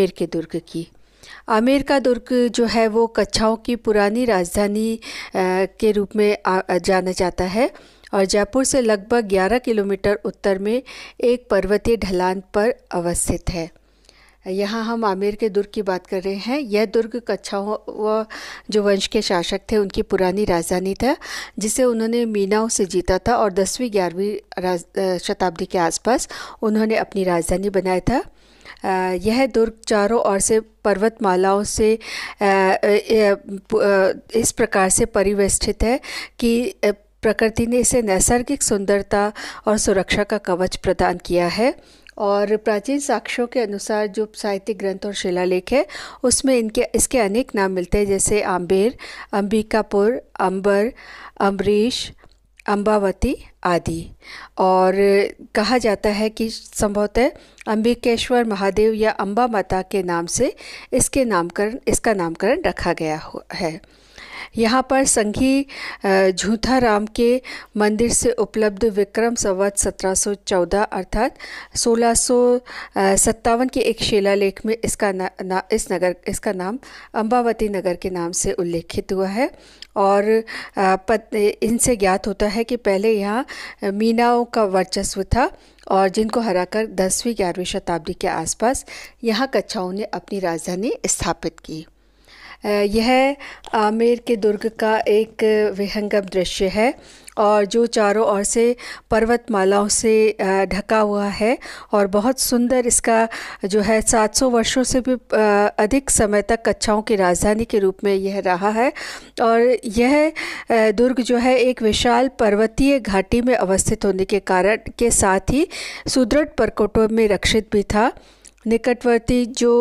आमेर के दुर्ग की आमेर का दुर्ग जो है वो कच्छाओं की पुरानी राजधानी के रूप में जाना जाता है और जयपुर से लगभग 11 किलोमीटर उत्तर में एक पर्वतीय ढलान पर अवस्थित है यहाँ हम आमेर के दुर्ग की बात कर रहे हैं यह दुर्ग कच्छाओं व जो वंश के शासक थे उनकी पुरानी राजधानी था जिसे उन्होंने मीनाओं से जीता था और दसवीं ग्यारहवीं शताब्दी के आसपास उन्होंने अपनी राजधानी बनाया था यह दुर्ग चारों ओर से पर्वतमालाओं से इस प्रकार से परिवेष्टित है कि प्रकृति ने इसे नैसर्गिक सुंदरता और सुरक्षा का कवच प्रदान किया है और प्राचीन साक्ष्यों के अनुसार जो साहित्यिक ग्रंथ और शिलालेख है उसमें इनके इसके अनेक नाम मिलते हैं जैसे आम्बेर अंबिकापुर अंबर अम्बरीश अम्बावती आदि और कहा जाता है कि संभवतः अम्बिकेश्वर महादेव या अम्बा माता के नाम से इसके नामकरण इसका नामकरण रखा गया है यहाँ पर संघी झूठा राम के मंदिर से उपलब्ध विक्रम संवत 1714 अर्थात सोलह सत्तावन के एक शिलालेख में इसका ना, ना, इस नगर इसका नाम अम्बावती नगर के नाम से उल्लेखित हुआ है और इनसे ज्ञात होता है कि पहले यहाँ मीनाओं का वर्चस्व था और जिनको हराकर दसवीं ग्यारहवीं शताब्दी के आसपास यहाँ कच्छाओं ने अपनी राजधानी स्थापित की यह आमेर के दुर्ग का एक विहंगम दृश्य है और जो चारों ओर से पर्वतमालाओं से ढका हुआ है और बहुत सुंदर इसका जो है 700 वर्षों से भी अधिक समय तक कच्छाओं की राजधानी के रूप में यह रहा है और यह दुर्ग जो है एक विशाल पर्वतीय घाटी में अवस्थित होने के कारण के साथ ही सुदृढ़ प्रकोटों में रक्षित भी था निकटवर्ती जो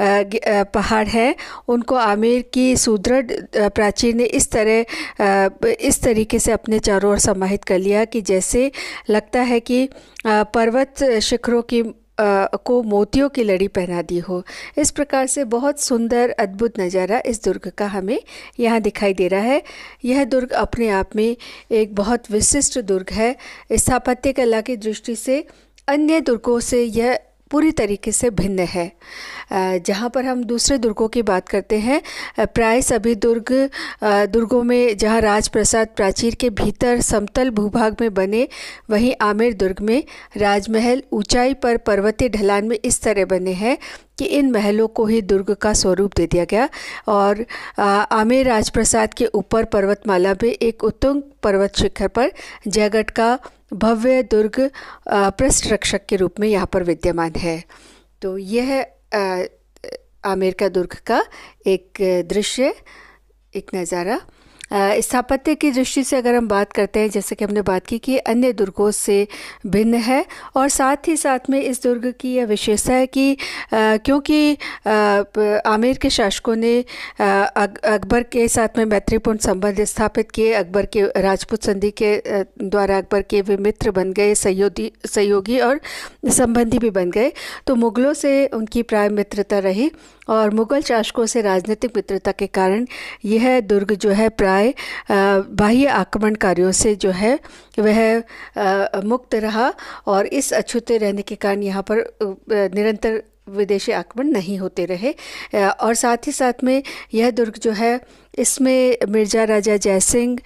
पहाड़ है उनको आमेर की सुदृढ़ प्राचीर ने इस तरह इस तरीके से अपने चारों ओर समाहित कर लिया कि जैसे लगता है कि पर्वत शिखरों की आ, को मोतियों की लड़ी पहना दी हो इस प्रकार से बहुत सुंदर अद्भुत नज़ारा इस दुर्ग का हमें यहाँ दिखाई दे रहा है यह दुर्ग अपने आप में एक बहुत विशिष्ट दुर्ग है स्थापत्य कला की दृष्टि से अन्य दुर्गों से यह पूरी तरीके से भिन्न है जहाँ पर हम दूसरे दुर्गों की बात करते हैं प्राय सभी दुर्ग दुर्गों में जहाँ राजप्रसाद प्राचीर के भीतर समतल भूभाग में बने वहीं आमेर दुर्ग में राजमहल ऊंचाई पर पर्वतीय ढलान में इस तरह बने हैं कि इन महलों को ही दुर्ग का स्वरूप दे दिया गया और आमेर राजप्रसाद के ऊपर पर्वतमाला में एक उत्तुंग पर्वत शिखर पर जयगढ़ का भव्य दुर्ग पृष्ठ रक्षक के रूप में यहाँ पर विद्यमान है तो यह आमेर का दुर्ग का एक दृश्य एक नज़ारा स्थापत्य की दृष्टि से अगर हम बात करते हैं जैसे कि हमने बात की कि अन्य दुर्गों से भिन्न है और साथ ही साथ में इस दुर्ग की यह विशेषता है कि क्योंकि आमिर के शासकों ने अकबर के साथ में मैत्रीपूर्ण संबंध स्थापित किए अकबर के राजपूत संधि के द्वारा अकबर के वे मित्र बन गए सहयोगी सहयोगी और संबंधी भी बन गए तो मुग़लों से उनकी प्राय मित्रता रही और मुग़ल शासकों से राजनीतिक मित्रता के कारण यह दुर्ग जो है प्राय बाह्य आक्रमणकारियों से जो है वह मुक्त रहा और इस अछूते रहने के कारण यहाँ पर निरंतर विदेशी आक्रमण नहीं होते रहे और साथ ही साथ में यह दुर्ग जो है इसमें मिर्जा राजा जयसिंह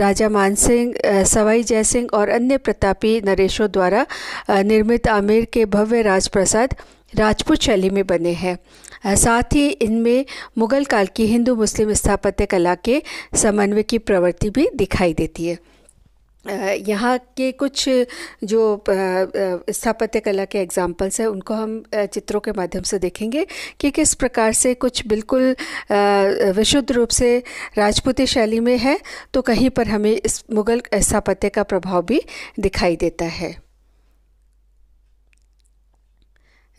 राजा मानसिंह सवाई जयसिंह और अन्य प्रतापी नरेशों द्वारा निर्मित आमेर के भव्य राजप्रसाद राजपूत शैली में बने हैं साथ ही इनमें मुग़ल काल की हिंदू मुस्लिम स्थापत्य कला के समन्वय की प्रवृत्ति भी दिखाई देती है यहाँ के कुछ जो स्थापत्य कला के एग्जाम्पल्स हैं उनको हम चित्रों के माध्यम से देखेंगे कि किस प्रकार से कुछ बिल्कुल विशुद्ध रूप से राजपूती शैली में है तो कहीं पर हमें इस मुग़ल स्थापत्य का प्रभाव भी दिखाई देता है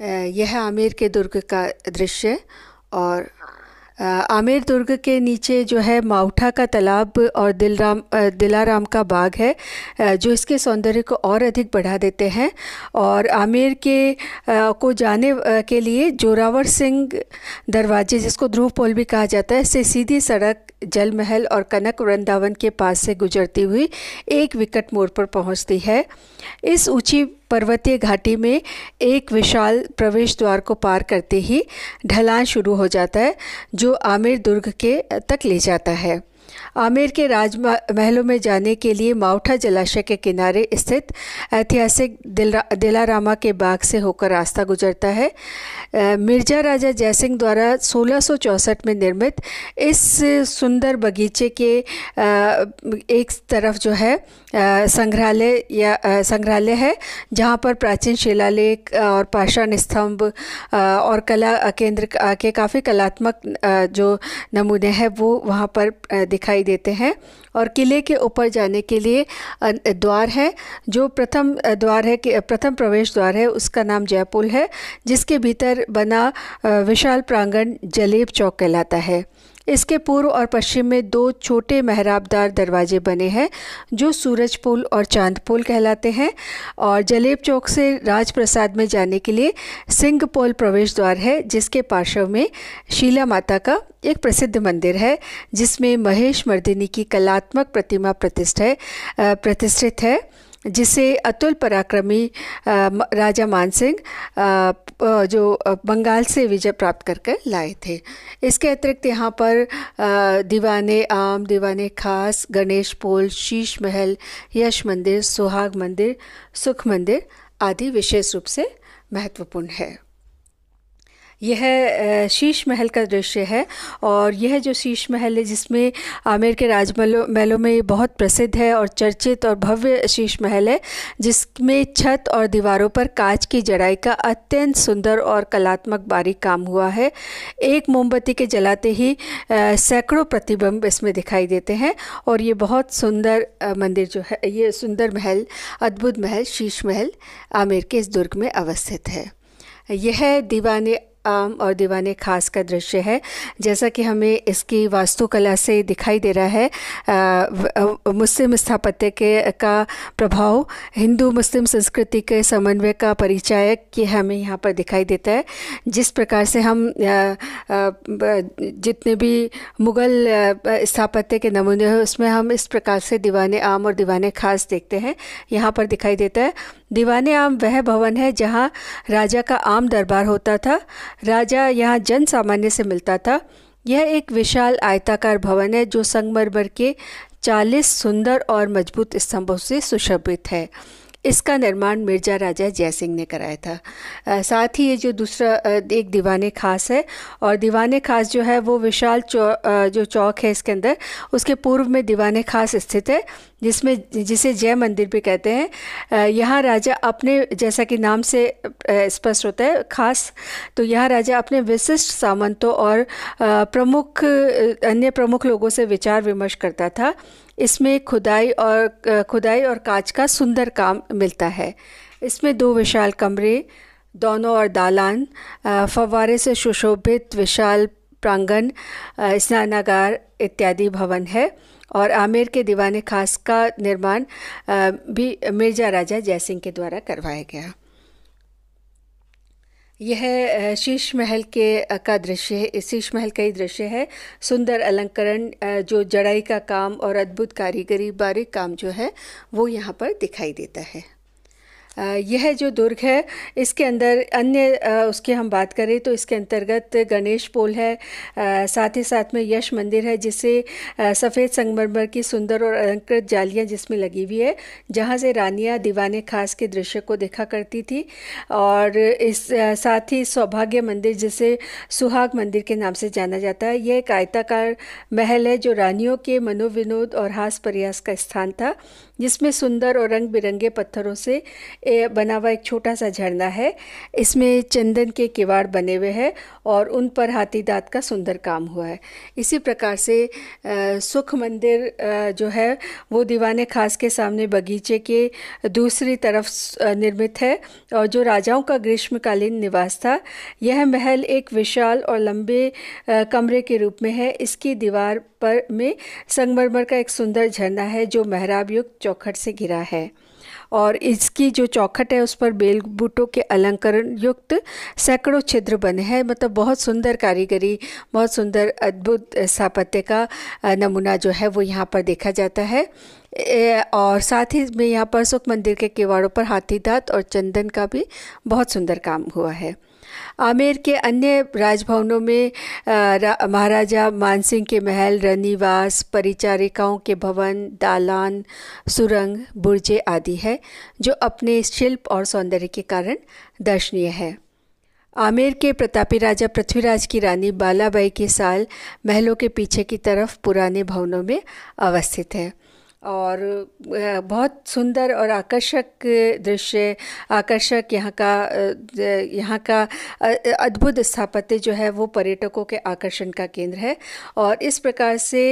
यह आमेर के दुर्ग का दृश्य और आमेर दुर्ग के नीचे जो है माउठा का तालाब और दिलराम दिलाराम का बाग है जो इसके सौंदर्य को और अधिक बढ़ा देते हैं और आमेर के को जाने के लिए जोरावर सिंह दरवाजे जिसको ध्रुव पोल भी कहा जाता है से सीधी सड़क जल महल और कनक वृंदावन के पास से गुजरती हुई एक विकट मोड़ पर पहुंचती है इस ऊंची पर्वतीय घाटी में एक विशाल प्रवेश द्वार को पार करते ही ढलान शुरू हो जाता है जो आमिर दुर्ग के तक ले जाता है आमेर के महलों में जाने के लिए मावठा जलाशय के किनारे स्थित ऐतिहासिक दिलारामा के बाग से होकर रास्ता गुजरता है मिर्जा राजा जयसिंह द्वारा सोलह में निर्मित इस सुंदर बगीचे के एक तरफ जो है संग्रहालय या संग्रहालय है जहाँ पर प्राचीन शिलालेख और पाषाण स्तंभ और कला केंद्र के काफ़ी कलात्मक जो नमूने हैं वो वहाँ पर दिखा दिखाई देते हैं और किले के ऊपर जाने के लिए द्वार है जो प्रथम द्वार है कि प्रथम प्रवेश द्वार है उसका नाम जयपुल है जिसके भीतर बना विशाल प्रांगण जलेब चौक कहलाता है इसके पूर्व और पश्चिम में दो छोटे महराबदार दरवाजे बने हैं जो सूरज पुल और चांद पुल कहलाते हैं और जलेब चौक से राजप्रसाद में जाने के लिए सिंह पोल प्रवेश द्वार है जिसके पार्श्व में शीला माता का एक प्रसिद्ध मंदिर है जिसमें महेश मर्दिनी की कलात्मक प्रतिमा प्रतिष्ठा प्रतिष्ठित है जिसे अतुल पराक्रमी राजा मानसिंह जो बंगाल से विजय प्राप्त करके लाए थे इसके अतिरिक्त यहाँ पर दीवाने आम दीवाने खास गणेश पोल शीश महल यश मंदिर सुहाग मंदिर सुख मंदिर आदि विशेष रूप से महत्वपूर्ण है यह शीश महल का दृश्य है और यह जो शीश महल है जिसमें आमेर के राजमहलों महलों में बहुत प्रसिद्ध है और चर्चित और भव्य शीश महल है जिसमें छत और दीवारों पर कांच की जड़ाई का अत्यंत सुंदर और कलात्मक बारीक काम हुआ है एक मोमबत्ती के जलाते ही सैकड़ों प्रतिबिंब इसमें दिखाई देते हैं और ये बहुत सुंदर मंदिर जो है ये सुंदर महल अद्भुत महल शीश महल आमेर के इस दुर्ग में अवस्थित है यह दीवाने आम और दीवाने खास का दृश्य है जैसा कि हमें इसकी वास्तुकला से दिखाई दे रहा है मुस्लिम स्थापत्य के का प्रभाव हिंदू मुस्लिम संस्कृति के समन्वय का परिचायक कि हमें यहाँ पर दिखाई देता है जिस प्रकार से हम जितने भी मुग़ल स्थापत्य के नमूने हैं उसमें हम इस प्रकार से दीवाने आम और दीवाने खास देखते हैं यहाँ पर दिखाई देता है दीवाने आम वह भवन है जहाँ राजा का आम दरबार होता था राजा यहाँ जन सामान्य से मिलता था यह एक विशाल आयताकार भवन है जो संगमरमर के 40 सुंदर और मजबूत स्तंभों से सुशोभित है इसका निर्माण मिर्जा राजा जयसिंह ने कराया था आ, साथ ही ये जो दूसरा एक दीवान खास है और दीवान खास जो है वो विशाल चौ जो चौक है इसके अंदर उसके पूर्व में दीवान खास स्थित है जिसमें जिसे जय मंदिर भी कहते हैं यहाँ राजा अपने जैसा कि नाम से स्पष्ट होता है खास तो यहाँ राजा अपने विशिष्ट सामंतों और प्रमुख अन्य प्रमुख लोगों से विचार विमर्श करता था इसमें खुदाई और खुदाई और कांच का सुंदर काम मिलता है इसमें दो विशाल कमरे दोनों और दालान फवारे से सुशोभित विशाल प्रांगण स्नानागार इत्यादि भवन है और आमेर के दीवान खास का निर्माण भी मिर्जा राजा जयसिंह के द्वारा करवाया गया यह शीश महल के का दृश्य है शीश महल का ही दृश्य है सुंदर अलंकरण जो जड़ाई का काम और अद्भुत कारीगरी बारीक काम जो है वो यहाँ पर दिखाई देता है यह जो दुर्ग है इसके अंदर अन्य उसकी हम बात करें तो इसके अंतर्गत गणेश पोल है साथ ही साथ में यश मंदिर है जिसे सफ़ेद संगमरमर की सुंदर और अलंकृत जालियां जिसमें लगी हुई है जहाँ से रानियाँ दीवाने खास के दृश्य को देखा करती थी और इस साथ ही सौभाग्य मंदिर जिसे सुहाग मंदिर के नाम से जाना जाता है यह एक आयताकार महल है जो रानियों के मनोविनोद और हास प्रयास का स्थान था जिसमें सुंदर और रंग बिरंगे पत्थरों से बना हुआ एक छोटा सा झरना है इसमें चंदन के किवाड़ बने हुए हैं और उन पर हाथी दांत का सुंदर काम हुआ है इसी प्रकार से सुख मंदिर जो है वो दीवाने खास के सामने बगीचे के दूसरी तरफ निर्मित है और जो राजाओं का ग्रीष्मकालीन निवास था यह महल एक विशाल और लंबे कमरे के रूप में है इसकी दीवार पर में संगमरमर का एक सुंदर झरना है जो मेहराब युक्त चौखट से घिरा है और इसकी जो चौखट है उस पर बेल बूटों के अलंकरण युक्त सैकड़ों छिद्र बने हैं मतलब बहुत सुंदर कारीगरी बहुत सुंदर अद्भुत स्थापत्य का नमूना जो है वो यहाँ पर देखा जाता है और साथ ही में यहाँ पर सुख मंदिर के किवाड़ों पर हाथी दांत और चंदन का भी बहुत सुंदर काम हुआ है आमेर के अन्य राजभवनों में महाराजा मानसिंह के महल रनिवास परिचारिकाओं के भवन दालान सुरंग बुर्जे आदि है जो अपने शिल्प और सौंदर्य के कारण दर्शनीय है आमेर के प्रतापी राजा पृथ्वीराज की रानी बालाबाई के साल महलों के पीछे की तरफ पुराने भवनों में अवस्थित है और बहुत सुंदर और आकर्षक दृश्य आकर्षक यहाँ का यहाँ का अद्भुत स्थापत्य जो है वो पर्यटकों के आकर्षण का केंद्र है और इस प्रकार से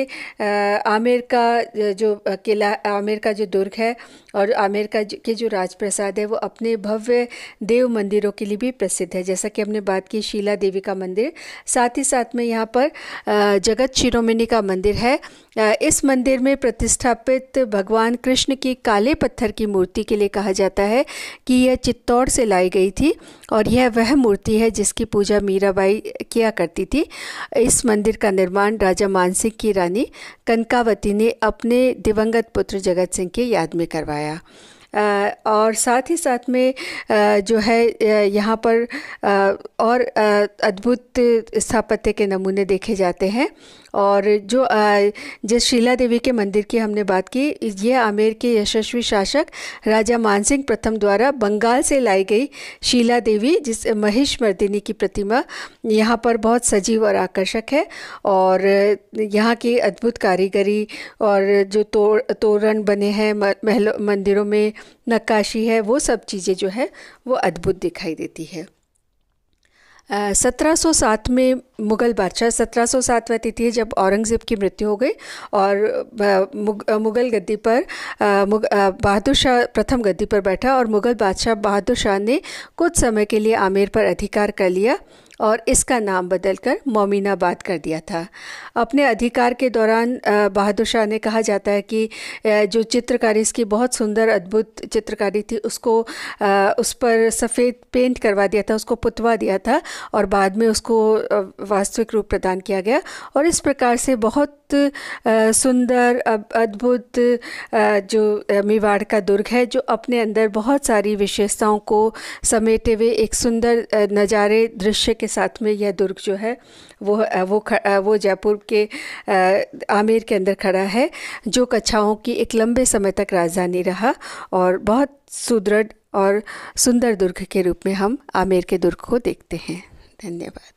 आमेर का जो किला आमेर का जो दुर्ग है और आमेर का के जो राजप्रसाद है वो अपने भव्य देव मंदिरों के लिए भी प्रसिद्ध है जैसा कि हमने बात की शीला देवी का मंदिर साथ ही साथ में यहाँ पर जगत शिरोमिनी का मंदिर है इस मंदिर में प्रतिष्ठापित चरित भगवान कृष्ण की काले पत्थर की मूर्ति के लिए कहा जाता है कि यह चित्तौड़ से लाई गई थी और यह वह मूर्ति है जिसकी पूजा मीराबाई किया करती थी इस मंदिर का निर्माण राजा मानसिंह की रानी कनकावती ने अपने दिवंगत पुत्र जगत सिंह के याद में करवाया और साथ ही साथ में जो है यहाँ पर और अद्भुत स्थापत्य के नमूने देखे जाते हैं और जो जिस शीला देवी के मंदिर की हमने बात की ये आमेर के यशस्वी शासक राजा मानसिंह प्रथम द्वारा बंगाल से लाई गई शीला देवी जिस महेश मर्दिनी की प्रतिमा यहाँ पर बहुत सजीव और आकर्षक है और यहाँ की अद्भुत कारीगरी और जो तोड़ तोरण बने हैं महलों मंदिरों में नक्काशी है वो सब चीज़ें जो है वो अद्भुत दिखाई देती है 1707 में मुग़ल बादशाह 1707 वह तिथि है जब औरंगज़ेब की मृत्यु हो गई और मुग़ल गद्दी पर बहादुर शाह प्रथम गद्दी पर बैठा और मुग़ल बादशाह बहादुर शाह ने कुछ समय के लिए आमेर पर अधिकार कर लिया और इसका नाम बदलकर मोमिनाबाद कर दिया था अपने अधिकार के दौरान बहादुर शाह ने कहा जाता है कि जो चित्रकारी इसकी बहुत सुंदर अद्भुत चित्रकारी थी उसको उस पर सफ़ेद पेंट करवा दिया था उसको पुतवा दिया था और बाद में उसको वास्तविक रूप प्रदान किया गया और इस प्रकार से बहुत बहुत सुंदर अद्भुत जो मेवाड़ का दुर्ग है जो अपने अंदर बहुत सारी विशेषताओं को समेटे हुए एक सुंदर नज़ारे दृश्य के साथ में यह दुर्ग जो है वो वो वो जयपुर के आमेर के अंदर खड़ा है जो कक्षाओं की एक लंबे समय तक राजधानी रहा और बहुत सुदृढ़ और सुंदर दुर्ग के रूप में हम आमेर के दुर्ग को देखते हैं धन्यवाद